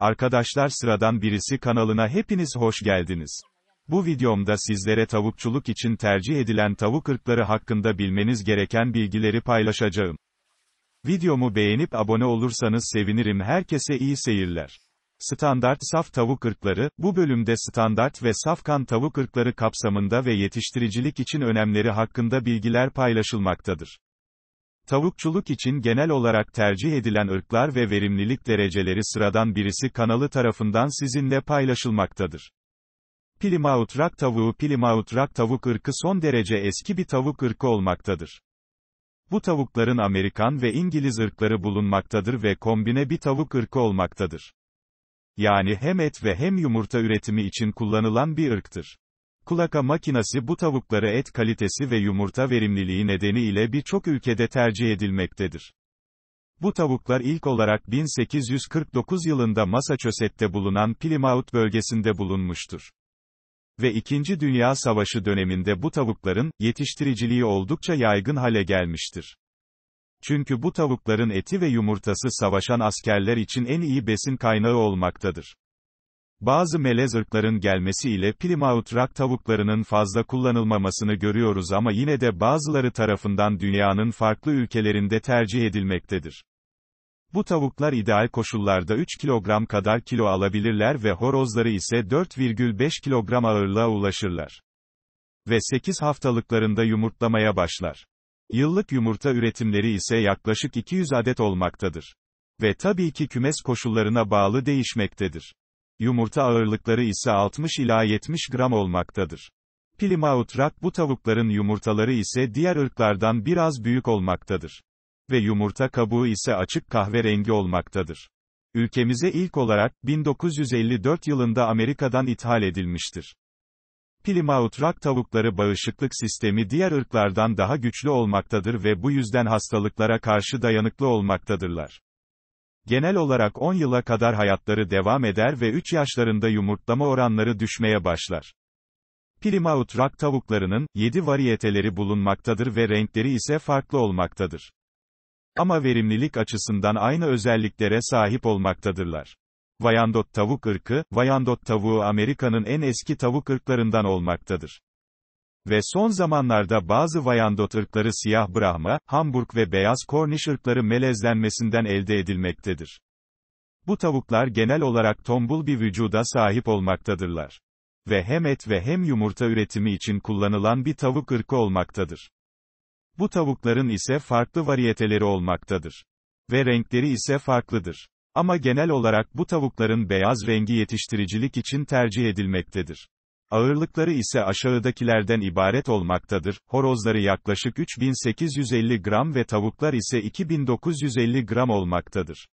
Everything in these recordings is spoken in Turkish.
Arkadaşlar sıradan birisi kanalına hepiniz hoş geldiniz. Bu videomda sizlere tavukçuluk için tercih edilen tavuk ırkları hakkında bilmeniz gereken bilgileri paylaşacağım. Videomu beğenip abone olursanız sevinirim herkese iyi seyirler. Standart saf tavuk ırkları, bu bölümde standart ve safkan tavuk ırkları kapsamında ve yetiştiricilik için önemleri hakkında bilgiler paylaşılmaktadır. Tavukçuluk için genel olarak tercih edilen ırklar ve verimlilik dereceleri sıradan birisi kanalı tarafından sizinle paylaşılmaktadır. Plymouth Rock tavuğu Plymouth Rock tavuk ırkı son derece eski bir tavuk ırkı olmaktadır. Bu tavukların Amerikan ve İngiliz ırkları bulunmaktadır ve kombine bir tavuk ırkı olmaktadır. Yani hem et ve hem yumurta üretimi için kullanılan bir ırktır. Kulaka makinası bu tavukları et kalitesi ve yumurta verimliliği nedeniyle birçok ülkede tercih edilmektedir. Bu tavuklar ilk olarak 1849 yılında Massachusetts'te bulunan Plymouth bölgesinde bulunmuştur. Ve İkinci Dünya Savaşı döneminde bu tavukların, yetiştiriciliği oldukça yaygın hale gelmiştir. Çünkü bu tavukların eti ve yumurtası savaşan askerler için en iyi besin kaynağı olmaktadır. Bazı melez ırkların gelmesiyle Plymouth Rock tavuklarının fazla kullanılmamasını görüyoruz ama yine de bazıları tarafından dünyanın farklı ülkelerinde tercih edilmektedir. Bu tavuklar ideal koşullarda 3 kilogram kadar kilo alabilirler ve horozları ise 4,5 kilogram ağırlığa ulaşırlar. Ve 8 haftalıklarında yumurtlamaya başlar. Yıllık yumurta üretimleri ise yaklaşık 200 adet olmaktadır. Ve tabii ki kümes koşullarına bağlı değişmektedir yumurta ağırlıkları ise 60 ila 70 gram olmaktadır. Plymouth Rock bu tavukların yumurtaları ise diğer ırklardan biraz büyük olmaktadır. Ve yumurta kabuğu ise açık kahverengi olmaktadır. Ülkemize ilk olarak, 1954 yılında Amerika'dan ithal edilmiştir. Plymouth Rock tavukları bağışıklık sistemi diğer ırklardan daha güçlü olmaktadır ve bu yüzden hastalıklara karşı dayanıklı olmaktadırlar. Genel olarak 10 yıla kadar hayatları devam eder ve 3 yaşlarında yumurtlama oranları düşmeye başlar. Plymouth Rock tavuklarının, 7 variyeteleri bulunmaktadır ve renkleri ise farklı olmaktadır. Ama verimlilik açısından aynı özelliklere sahip olmaktadırlar. Vayandot tavuk ırkı, Vayandot tavuğu Amerika'nın en eski tavuk ırklarından olmaktadır ve son zamanlarda bazı Vayandot ırkları siyah Brahma, Hamburg ve beyaz Korniş ırkları melezlenmesinden elde edilmektedir. Bu tavuklar genel olarak tombul bir vücuda sahip olmaktadırlar. Ve hem et ve hem yumurta üretimi için kullanılan bir tavuk ırkı olmaktadır. Bu tavukların ise farklı variyeteleri olmaktadır. Ve renkleri ise farklıdır. Ama genel olarak bu tavukların beyaz rengi yetiştiricilik için tercih edilmektedir. Ağırlıkları ise aşağıdakilerden ibaret olmaktadır, horozları yaklaşık 3850 gram ve tavuklar ise 2950 gram olmaktadır.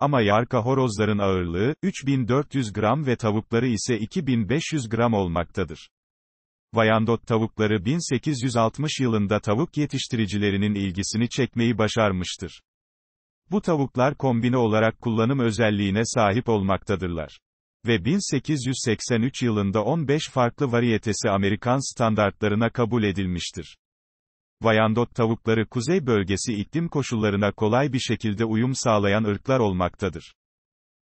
Ama yarka horozların ağırlığı, 3400 gram ve tavukları ise 2500 gram olmaktadır. Vayandot tavukları 1860 yılında tavuk yetiştiricilerinin ilgisini çekmeyi başarmıştır. Bu tavuklar kombine olarak kullanım özelliğine sahip olmaktadırlar ve 1883 yılında 15 farklı variyetesi Amerikan standartlarına kabul edilmiştir. Vayandot tavukları kuzey bölgesi iklim koşullarına kolay bir şekilde uyum sağlayan ırklar olmaktadır.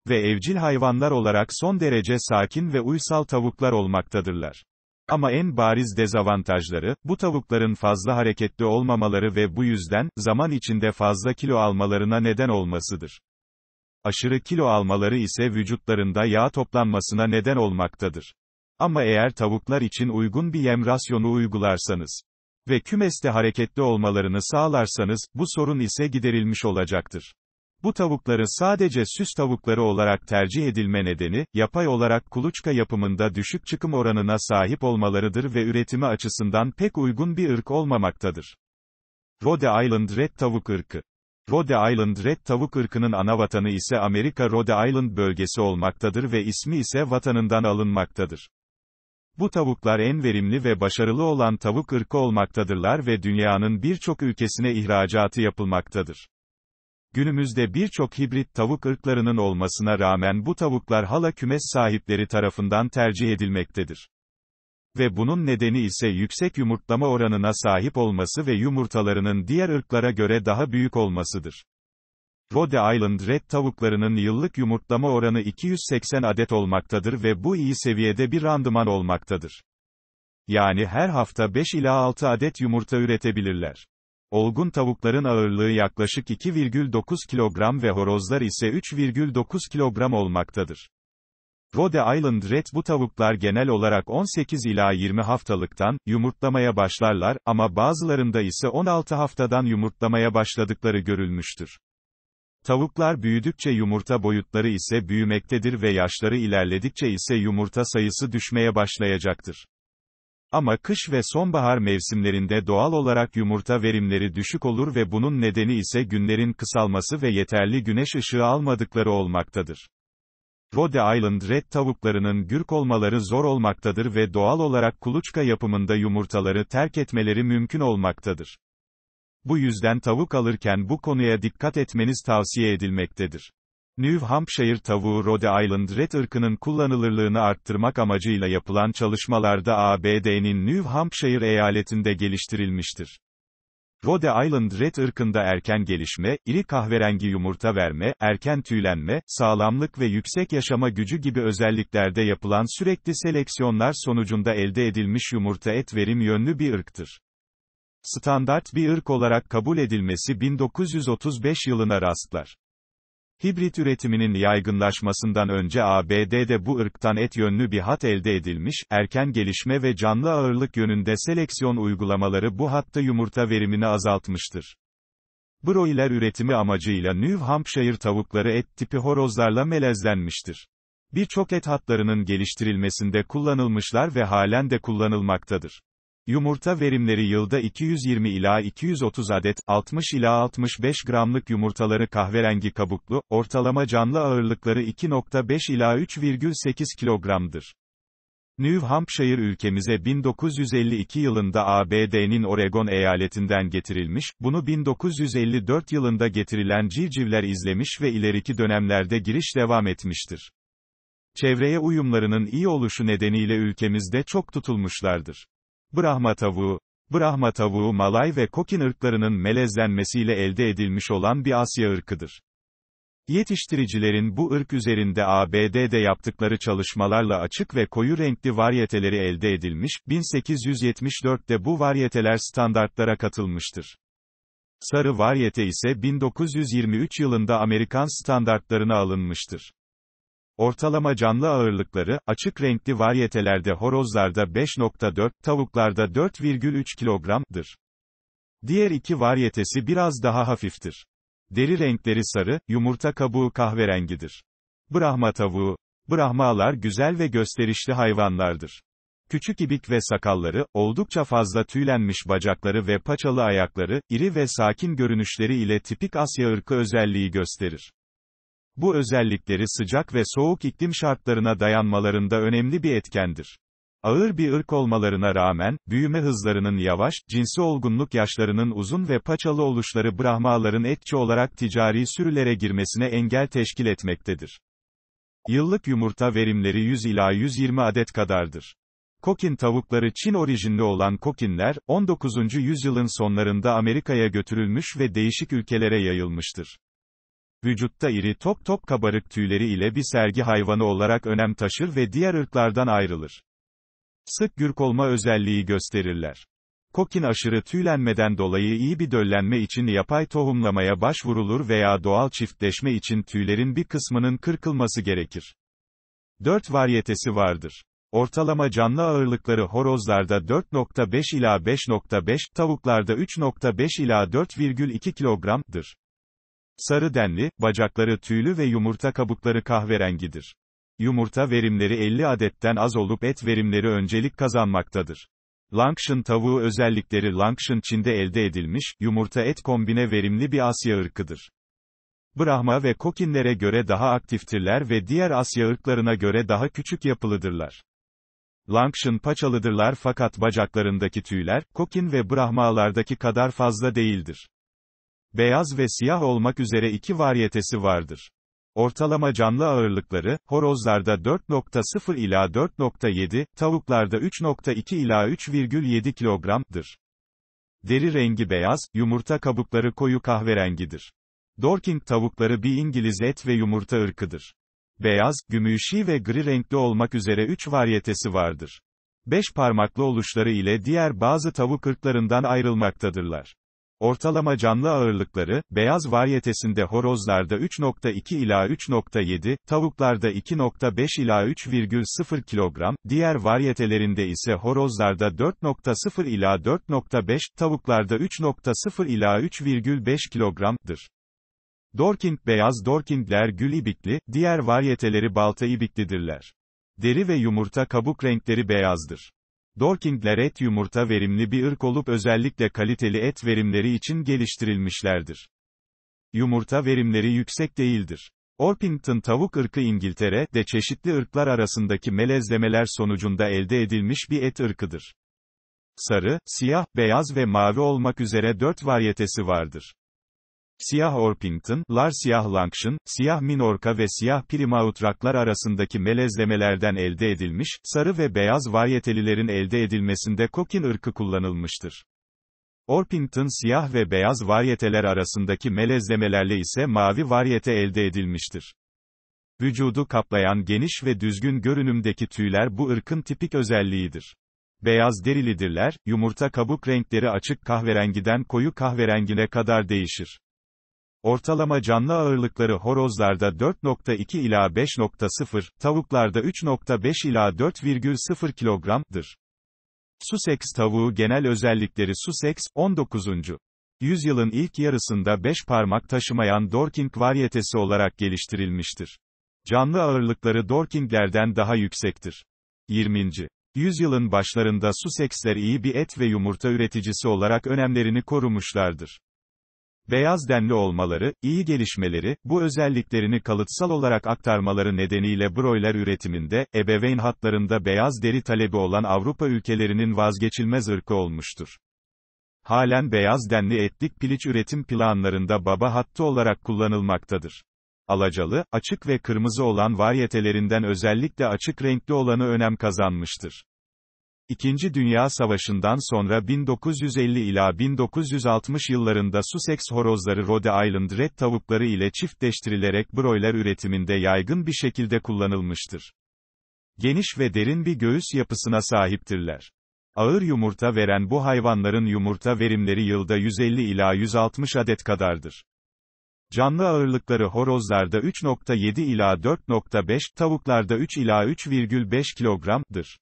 Ve evcil hayvanlar olarak son derece sakin ve uysal tavuklar olmaktadırlar. Ama en bariz dezavantajları, bu tavukların fazla hareketli olmamaları ve bu yüzden, zaman içinde fazla kilo almalarına neden olmasıdır aşırı kilo almaları ise vücutlarında yağ toplanmasına neden olmaktadır. Ama eğer tavuklar için uygun bir yem rasyonu uygularsanız ve kümeste hareketli olmalarını sağlarsanız, bu sorun ise giderilmiş olacaktır. Bu tavukların sadece süs tavukları olarak tercih edilme nedeni, yapay olarak kuluçka yapımında düşük çıkım oranına sahip olmalarıdır ve üretimi açısından pek uygun bir ırk olmamaktadır. Rhode Island Red Tavuk ırkı Rhode Island Red tavuk ırkının ana vatanı ise Amerika Rhode Island bölgesi olmaktadır ve ismi ise vatanından alınmaktadır. Bu tavuklar en verimli ve başarılı olan tavuk ırkı olmaktadırlar ve dünyanın birçok ülkesine ihracatı yapılmaktadır. Günümüzde birçok hibrit tavuk ırklarının olmasına rağmen bu tavuklar hala kümes sahipleri tarafından tercih edilmektedir ve bunun nedeni ise yüksek yumurtlama oranına sahip olması ve yumurtalarının diğer ırklara göre daha büyük olmasıdır. Rhode Island Red tavuklarının yıllık yumurtlama oranı 280 adet olmaktadır ve bu iyi seviyede bir randıman olmaktadır. Yani her hafta 5 ila 6 adet yumurta üretebilirler. Olgun tavukların ağırlığı yaklaşık 2,9 kilogram ve horozlar ise 3,9 kilogram olmaktadır. Rhode Island Red bu tavuklar genel olarak 18 ila 20 haftalıktan yumurtlamaya başlarlar ama bazılarında ise 16 haftadan yumurtlamaya başladıkları görülmüştür. Tavuklar büyüdükçe yumurta boyutları ise büyümektedir ve yaşları ilerledikçe ise yumurta sayısı düşmeye başlayacaktır. Ama kış ve sonbahar mevsimlerinde doğal olarak yumurta verimleri düşük olur ve bunun nedeni ise günlerin kısalması ve yeterli güneş ışığı almadıkları olmaktadır. Rhode Island Red tavuklarının gürk olmaları zor olmaktadır ve doğal olarak kuluçka yapımında yumurtaları terk etmeleri mümkün olmaktadır. Bu yüzden tavuk alırken bu konuya dikkat etmeniz tavsiye edilmektedir. New Hampshire tavuğu Rhode Island Red ırkının kullanılırlığını arttırmak amacıyla yapılan çalışmalarda ABD'nin New Hampshire eyaletinde geliştirilmiştir. Rhode Island Red ırkında erken gelişme, iri kahverengi yumurta verme, erken tüylenme, sağlamlık ve yüksek yaşama gücü gibi özelliklerde yapılan sürekli seleksiyonlar sonucunda elde edilmiş yumurta et verim yönlü bir ırktır. Standart bir ırk olarak kabul edilmesi 1935 yılına rastlar. Hibrit üretiminin yaygınlaşmasından önce ABD'de bu ırktan et yönlü bir hat elde edilmiş, erken gelişme ve canlı ağırlık yönünde seleksiyon uygulamaları bu hatta yumurta verimini azaltmıştır. Broiler üretimi amacıyla New Hampshire tavukları et tipi horozlarla melezlenmiştir. Birçok et hatlarının geliştirilmesinde kullanılmışlar ve halen de kullanılmaktadır. Yumurta verimleri yılda 220 ila 230 adet, 60 ila 65 gramlık yumurtaları kahverengi kabuklu, ortalama canlı ağırlıkları 2.5 ila 3,8 kilogramdır. New Hampshire ülkemize 1952 yılında ABD'nin Oregon eyaletinden getirilmiş, bunu 1954 yılında getirilen civcivler izlemiş ve ileriki dönemlerde giriş devam etmiştir. Çevreye uyumlarının iyi oluşu nedeniyle ülkemizde çok tutulmuşlardır. Brahma tavuğu. Brahma tavuğu Malay ve Kokin ırklarının melezlenmesiyle elde edilmiş olan bir Asya ırkıdır. Yetiştiricilerin bu ırk üzerinde ABD'de yaptıkları çalışmalarla açık ve koyu renkli varyeteleri elde edilmiş, 1874'te bu varyeteler standartlara katılmıştır. Sarı varyete ise 1923 yılında Amerikan standartlarına alınmıştır. Ortalama canlı ağırlıkları, açık renkli varyetelerde horozlarda 5.4, tavuklarda 4,3 kilogramdır. Diğer iki varyetesi biraz daha hafiftir. Deri renkleri sarı, yumurta kabuğu kahverengidir. Brahma tavuğu. Brahmalar güzel ve gösterişli hayvanlardır. Küçük ibik ve sakalları, oldukça fazla tüylenmiş bacakları ve paçalı ayakları, iri ve sakin görünüşleri ile tipik Asya ırkı özelliği gösterir. Bu özellikleri sıcak ve soğuk iklim şartlarına dayanmalarında önemli bir etkendir. Ağır bir ırk olmalarına rağmen, büyüme hızlarının yavaş, cinsi olgunluk yaşlarının uzun ve paçalı oluşları Brahmaların etçi olarak ticari sürülere girmesine engel teşkil etmektedir. Yıllık yumurta verimleri 100 ila 120 adet kadardır. Kokin tavukları Çin orijinli olan kokinler, 19. yüzyılın sonlarında Amerika'ya götürülmüş ve değişik ülkelere yayılmıştır vücutta iri top top kabarık tüyleri ile bir sergi hayvanı olarak önem taşır ve diğer ırklardan ayrılır. Sık gürk olma özelliği gösterirler. Kokin aşırı tüylenmeden dolayı iyi bir döllenme için yapay tohumlamaya başvurulur veya doğal çiftleşme için tüylerin bir kısmının kırkılması gerekir. 4 varyetesi vardır. Ortalama canlı ağırlıkları horozlarda 4.5 ila 5.5, tavuklarda 3.5 ila 4,2 kilogramdır. Sarı denli, bacakları tüylü ve yumurta kabukları kahverengidir. Yumurta verimleri 50 adetten az olup et verimleri öncelik kazanmaktadır. Langshan tavuğu özellikleri Langshan Çin'de elde edilmiş, yumurta et kombine verimli bir Asya ırkıdır. Brahma ve Kokinlere göre daha aktiftirler ve diğer Asya ırklarına göre daha küçük yapılıdırlar. Langshan paçalıdırlar fakat bacaklarındaki tüyler, Kokin ve Brahmalardaki kadar fazla değildir beyaz ve siyah olmak üzere iki varyetesi vardır. Ortalama canlı ağırlıkları, horozlarda 4.0 ila 4.7, tavuklarda 3.2 ila 3,7 kilogramdır. Deri rengi beyaz, yumurta kabukları koyu kahverengidir. Dorking tavukları bir İngiliz et ve yumurta ırkıdır. Beyaz, gümüşi ve gri renkli olmak üzere 3 varyetesi vardır. Beş parmaklı oluşları ile diğer bazı tavuk ırklarından ayrılmaktadırlar. Ortalama canlı ağırlıkları, beyaz varyetesinde horozlarda 3.2 ila 3.7, tavuklarda 2.5 ila 3,0 kilogram, diğer varyetelerinde ise horozlarda 4.0 ila 4.5, tavuklarda 3.0 ila 3,5 kilogramdır. Dorking beyaz dorkingler gül ibikli, diğer varyeteleri balta ibiklidirler. Deri ve yumurta kabuk renkleri beyazdır. Dorkingler et yumurta verimli bir ırk olup özellikle kaliteli et verimleri için geliştirilmişlerdir. Yumurta verimleri yüksek değildir. Orpington tavuk ırkı İngiltere, de çeşitli ırklar arasındaki melezlemeler sonucunda elde edilmiş bir et ırkıdır. Sarı, siyah, beyaz ve mavi olmak üzere dört varyetesi vardır siyah Orpington, lar siyah Langshan, siyah Minorka ve siyah Primautraklar arasındaki melezlemelerden elde edilmiş, sarı ve beyaz varyetelilerin elde edilmesinde Kokin ırkı kullanılmıştır. Orpington siyah ve beyaz varyeteler arasındaki melezlemelerle ise mavi varyete elde edilmiştir. Vücudu kaplayan geniş ve düzgün görünümdeki tüyler bu ırkın tipik özelliğidir. Beyaz derilidirler, yumurta kabuk renkleri açık kahverengiden koyu kahverengine kadar değişir. Ortalama canlı ağırlıkları horozlarda 4.2 ila 5.0, tavuklarda 3.5 ila 4.0 kilogramdır. Sussex tavuğu genel özellikleri Sussex, 19. Yüzyılın ilk yarısında 5 parmak taşımayan Dorking varyetesi olarak geliştirilmiştir. Canlı ağırlıkları Dorkinglerden daha yüksektir. 20. Yüzyılın başlarında Sussexler iyi bir et ve yumurta üreticisi olarak önemlerini korumuşlardır. Beyaz denli olmaları, iyi gelişmeleri, bu özelliklerini kalıtsal olarak aktarmaları nedeniyle broiler üretiminde, ebeveyn hatlarında beyaz deri talebi olan Avrupa ülkelerinin vazgeçilmez ırkı olmuştur. Halen beyaz denli etlik piliç üretim planlarında baba hattı olarak kullanılmaktadır. Alacalı, açık ve kırmızı olan varyetelerinden özellikle açık renkli olanı önem kazanmıştır. İkinci Dünya Savaşı'ndan sonra 1950 ila 1960 yıllarında Sussex horozları Rhode Island Red tavukları ile çiftleştirilerek broiler üretiminde yaygın bir şekilde kullanılmıştır. Geniş ve derin bir göğüs yapısına sahiptirler. Ağır yumurta veren bu hayvanların yumurta verimleri yılda 150 ila 160 adet kadardır. Canlı ağırlıkları horozlarda 3.7 ila 4.5, tavuklarda 3 ila 3,5 kilogramdır.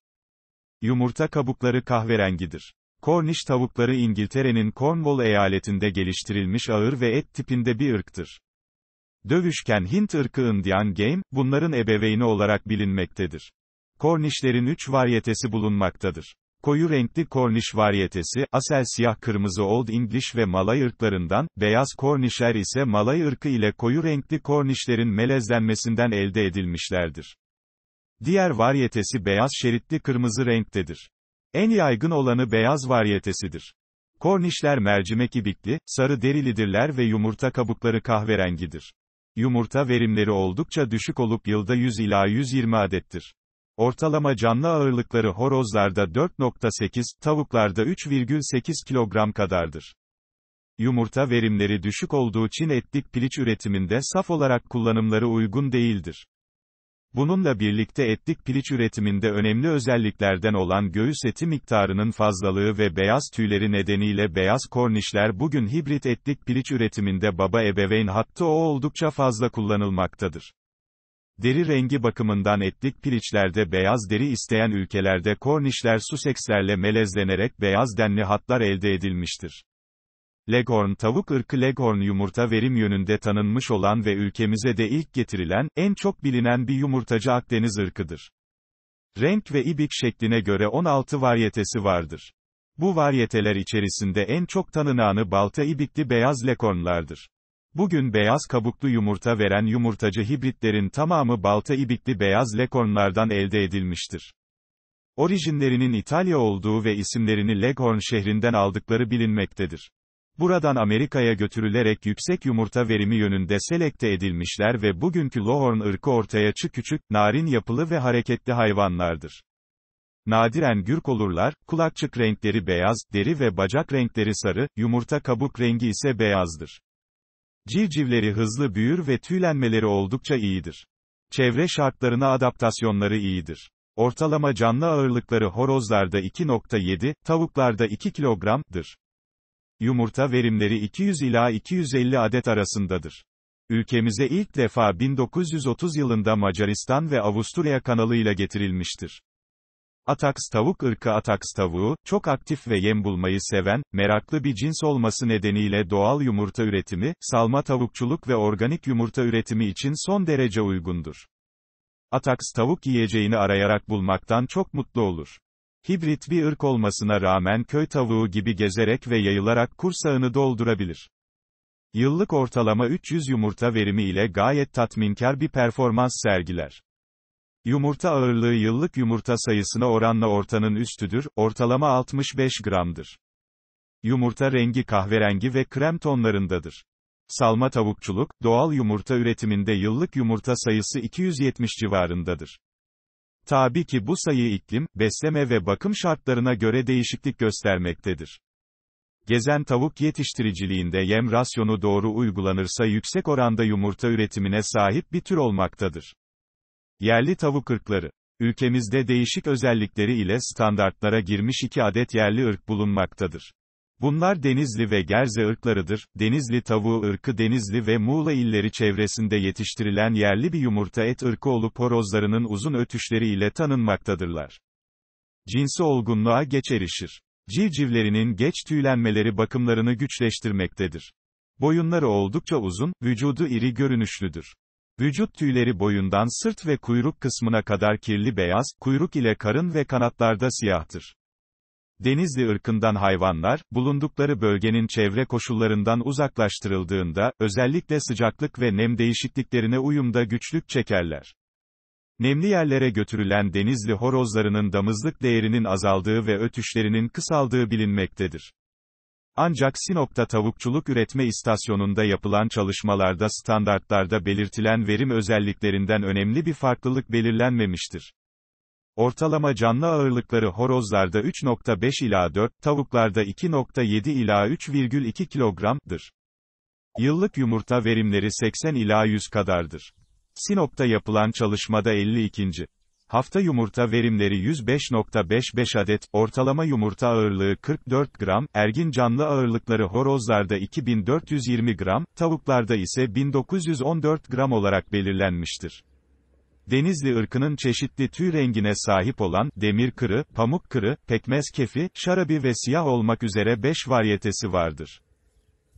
Yumurta kabukları kahverengidir. Korniş tavukları İngiltere'nin Cornwall eyaletinde geliştirilmiş ağır ve et tipinde bir ırktır. Dövüşken Hint ırkı Indian Game, bunların ebeveyni olarak bilinmektedir. Kornişlerin 3 varyetesi bulunmaktadır. Koyu renkli korniş varyetesi, asel siyah kırmızı Old English ve Malay ırklarından, beyaz kornişler ise Malay ırkı ile koyu renkli kornişlerin melezlenmesinden elde edilmişlerdir. Diğer varyetesi beyaz şeritli kırmızı renktedir. En yaygın olanı beyaz varyetesidir. Kornişler mercimek ibikli, sarı derilidirler ve yumurta kabukları kahverengidir. Yumurta verimleri oldukça düşük olup yılda 100 ila 120 adettir. Ortalama canlı ağırlıkları horozlarda 4.8, tavuklarda 3,8 kilogram kadardır. Yumurta verimleri düşük olduğu için etlik piliç üretiminde saf olarak kullanımları uygun değildir. Bununla birlikte etlik piliç üretiminde önemli özelliklerden olan göğüs eti miktarının fazlalığı ve beyaz tüyleri nedeniyle beyaz kornişler bugün hibrit etlik piliç üretiminde baba ebeveyn hattı o oldukça fazla kullanılmaktadır. Deri rengi bakımından etlik piliçlerde beyaz deri isteyen ülkelerde kornişler susexlerle melezlenerek beyaz denli hatlar elde edilmiştir. Leghorn tavuk ırkı Leghorn yumurta verim yönünde tanınmış olan ve ülkemize de ilk getirilen, en çok bilinen bir yumurtacı Akdeniz ırkıdır. Renk ve ibik şekline göre 16 varyetesi vardır. Bu varyeteler içerisinde en çok tanınanı balta ibikli beyaz lekornlardır. Bugün beyaz kabuklu yumurta veren yumurtacı hibritlerin tamamı balta ibikli beyaz lekornlardan elde edilmiştir. Orijinlerinin İtalya olduğu ve isimlerini Leghorn şehrinden aldıkları bilinmektedir. Buradan Amerika'ya götürülerek yüksek yumurta verimi yönünde selekte edilmişler ve bugünkü Lohorn ırkı ortaya çık küçük, narin yapılı ve hareketli hayvanlardır. Nadiren gürk olurlar, kulakçık renkleri beyaz, deri ve bacak renkleri sarı, yumurta kabuk rengi ise beyazdır. Civcivleri hızlı büyür ve tüylenmeleri oldukça iyidir. Çevre şartlarına adaptasyonları iyidir. Ortalama canlı ağırlıkları horozlarda 2.7, tavuklarda 2 kilogramdır yumurta verimleri 200 ila 250 adet arasındadır. Ülkemize ilk defa 1930 yılında Macaristan ve Avusturya kanalıyla getirilmiştir. Ataks tavuk ırkı Ataks tavuğu, çok aktif ve yem bulmayı seven, meraklı bir cins olması nedeniyle doğal yumurta üretimi, salma tavukçuluk ve organik yumurta üretimi için son derece uygundur. Ataks tavuk yiyeceğini arayarak bulmaktan çok mutlu olur. Hibrit bir ırk olmasına rağmen köy tavuğu gibi gezerek ve yayılarak kursağını doldurabilir. Yıllık ortalama 300 yumurta verimi ile gayet tatminkar bir performans sergiler. Yumurta ağırlığı yıllık yumurta sayısına oranla ortanın üstüdür, ortalama 65 gramdır. Yumurta rengi kahverengi ve krem tonlarındadır. Salma tavukçuluk, doğal yumurta üretiminde yıllık yumurta sayısı 270 civarındadır. Tabi ki bu sayı iklim, besleme ve bakım şartlarına göre değişiklik göstermektedir. Gezen tavuk yetiştiriciliğinde yem rasyonu doğru uygulanırsa yüksek oranda yumurta üretimine sahip bir tür olmaktadır. Yerli tavuk ırkları Ülkemizde değişik özellikleri ile standartlara girmiş iki adet yerli ırk bulunmaktadır. Bunlar Denizli ve Gerze ırklarıdır. Denizli tavuğu ırkı Denizli ve Muğla illeri çevresinde yetiştirilen yerli bir yumurta et ırkı olup horozlarının uzun ötüşleri ile tanınmaktadırlar. Cinsi olgunluğa geç erişir. Civcivlerinin geç tüylenmeleri bakımlarını güçleştirmektedir. Boyunları oldukça uzun, vücudu iri görünüşlüdür. Vücut tüyleri boyundan sırt ve kuyruk kısmına kadar kirli beyaz, kuyruk ile karın ve kanatlarda siyahtır. Denizli ırkından hayvanlar, bulundukları bölgenin çevre koşullarından uzaklaştırıldığında, özellikle sıcaklık ve nem değişikliklerine uyumda güçlük çekerler. Nemli yerlere götürülen denizli horozlarının damızlık değerinin azaldığı ve ötüşlerinin kısaldığı bilinmektedir. Ancak Sinop'ta tavukçuluk üretme istasyonunda yapılan çalışmalarda standartlarda belirtilen verim özelliklerinden önemli bir farklılık belirlenmemiştir. Ortalama canlı ağırlıkları horozlarda 3.5 ila 4, tavuklarda 2.7 ila 3,2 kilogramdır. Yıllık yumurta verimleri 80 ila 100 kadardır. Sinop'ta yapılan çalışmada 52. Hafta yumurta verimleri 105.55 adet, ortalama yumurta ağırlığı 44 gram, ergin canlı ağırlıkları horozlarda 2420 gram, tavuklarda ise 1914 gram olarak belirlenmiştir. Denizli ırkının çeşitli tüy rengine sahip olan, demir kırı, pamuk kırı, pekmez kefi, şarabi ve siyah olmak üzere 5 varyetesi vardır.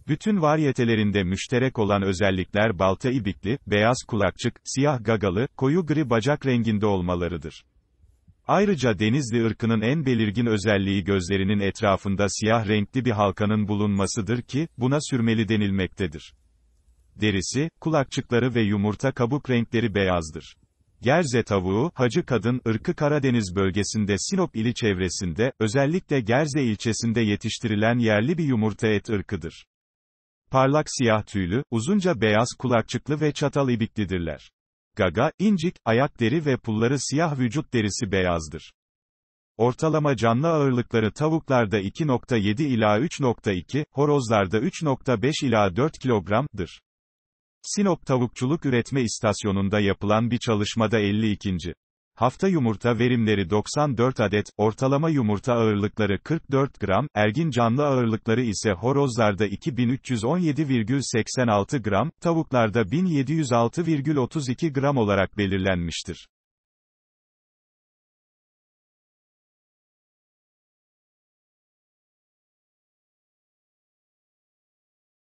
Bütün varyetelerinde müşterek olan özellikler balta ibikli, beyaz kulakçık, siyah gagalı, koyu gri bacak renginde olmalarıdır. Ayrıca Denizli ırkının en belirgin özelliği gözlerinin etrafında siyah renkli bir halkanın bulunmasıdır ki, buna sürmeli denilmektedir. Derisi, kulakçıkları ve yumurta kabuk renkleri beyazdır. Gerze tavuğu, hacı kadın ırkı Karadeniz bölgesinde Sinop ili çevresinde, özellikle Gerze ilçesinde yetiştirilen yerli bir yumurta et ırkıdır. Parlak siyah tüylü, uzunca beyaz kulakçıklı ve çatal ibiklidirler. Gaga, incik, ayak deri ve pulları siyah vücut derisi beyazdır. Ortalama canlı ağırlıkları tavuklarda 2.7 ila 3.2, horozlarda 3.5 ila 4 kilogramdır. Sinop Tavukçuluk Üretme İstasyonu'nda yapılan bir çalışmada 52. Hafta yumurta verimleri 94 adet, ortalama yumurta ağırlıkları 44 gram, ergin canlı ağırlıkları ise horozlarda 2317,86 gram, tavuklarda 1706,32 gram olarak belirlenmiştir.